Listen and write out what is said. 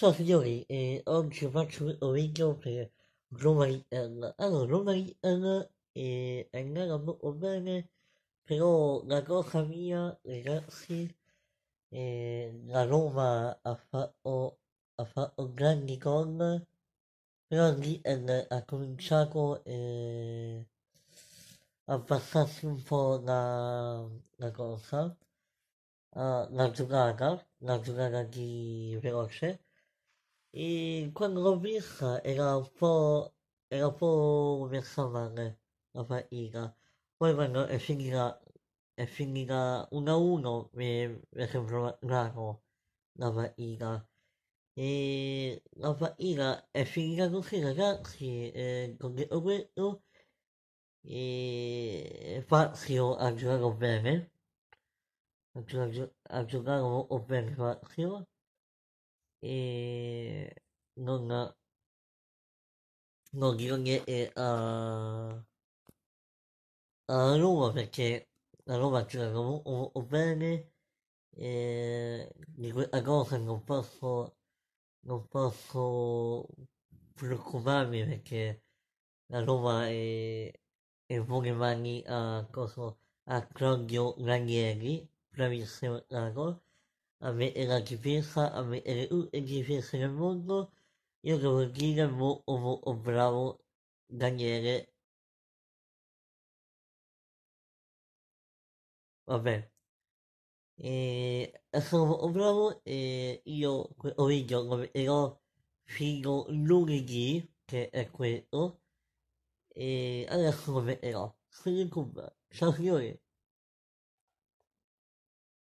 Ciao signori, eh, oggi faccio un video per Roma Inter. Allora, Roma Inter eh, è andata molto bene, però la cosa mia, ragazzi, eh, la Roma ha fatto, ha fatto grandi gol, però l'Inter ha cominciato eh, a abbassarsi un po' la, la cosa, ah, la giocata, la giocata di veloce e quando l'ho vista era un po', era un po' messa male la fatica Poi quando è finita, è finita 1-1 mi, è sembrato la fatica E la fatica è finita così ragazzi, eh, ho detto questo. E Fazio ha giocato bene, ha giocato, ha giocato molto bene Fazio e eh, non, non è eh, a, a Roma perché la Roma ha giocato bene e eh, di questa cosa non posso non posso preoccuparmi perché la Roma è, è buone mani a, cosa, a Claudio Ranieri bravissimo la cosa avete la difesa, avete le tutte difese del mondo. Io devo dire molto molto bravo Daniele. Vabbè. E sono molto bravo e io questo video lo metterò fino lunedì, che è questo. E adesso lo metterò in Cuba. Ciao signori!